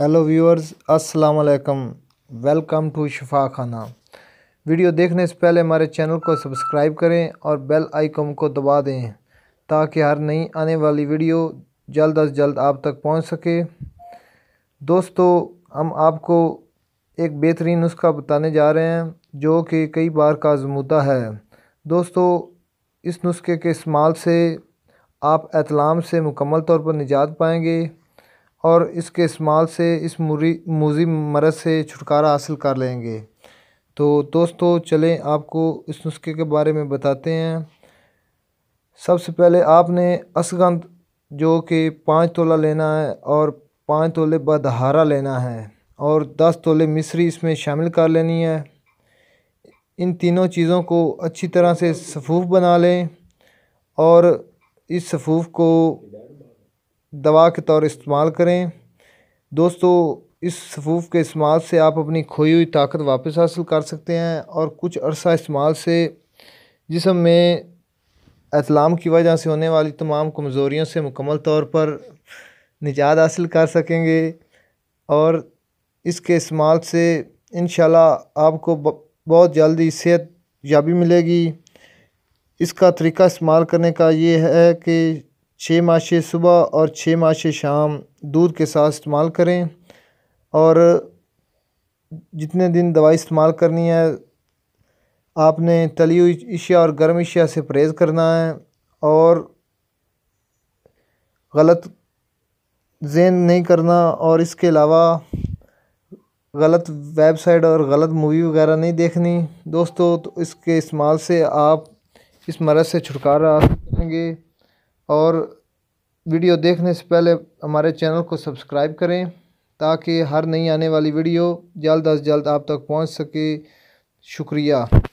hello viewers السلام علیکم welcome to شفا خانہ ویڈیو دیکھنے سے پہلے ہمارے چینل کو سبسکرائب کریں اور بیل آئیکن کو دبا دیں تاکہ ہر نئی آنے والی ویڈیو جلد از جلد آپ تک پہنچ سکے دوستو ہم آپ کو ایک بہترین نسخہ بتانے جا رہے ہیں جو کہ کئی بار کا آزمودہ ہے دوستو اس نسخے کے استعمال سے آپ اعتلام سے مکمل طور پر نجات پائیں گے اور اس کے استعمال سے اس مری مرض سے چھٹکارا حاصل کر لیں گے تو دوستو چلیں آپ کو اس نسخے کے بارے میں بتاتے ہیں سب سے پہلے آپ نے اسگند جو کہ پانچ تولہ لینا ہے اور پانچ تولے بدہارا لینا ہے اور دس تولے مصری اس میں شامل کر لینی ہے ان تینوں چیزوں کو اچھی طرح سے صفوف بنا لیں اور اس صفوف کو دوا کے طور استعمال کریں دوستو اس صفوف کے استعمال سے آپ اپنی کھوئی ہوئی طاقت واپس حاصل کر سکتے ہیں اور کچھ عرصہ استعمال سے جسم میں اطلام کی وجہ سے ہونے والی تمام کمزوریوں سے مکمل طور پر نجات حاصل کر سکیں گے اور اس کے استعمال سے انشاءاللہ آپ کو بہت جلدی صحت یابی ملے گی اس کا طریقہ استعمال کرنے کا یہ ہے کہ چھ ماشے صبح اور چھ ماشے شام دودھ کے ساتھ استعمال کریں اور جتنے دن دوائی استعمال کرنی ہے آپ نے ہوئی اشیا اور گرم اشیا سے پرہیز کرنا ہے اور غلط ذہن نہیں کرنا اور اس کے علاوہ غلط ویب سائٹ اور غلط مووی وغیرہ نہیں دیکھنی دوستو تو اس کے استعمال سے آپ اس مرض سے چھٹکارا آ سکیں گے اور ویڈیو دیکھنے سے پہلے ہمارے چینل کو سبسکرائب کریں تاکہ ہر نئی آنے والی ویڈیو جلد از جلد آپ تک پہنچ سکے شکریہ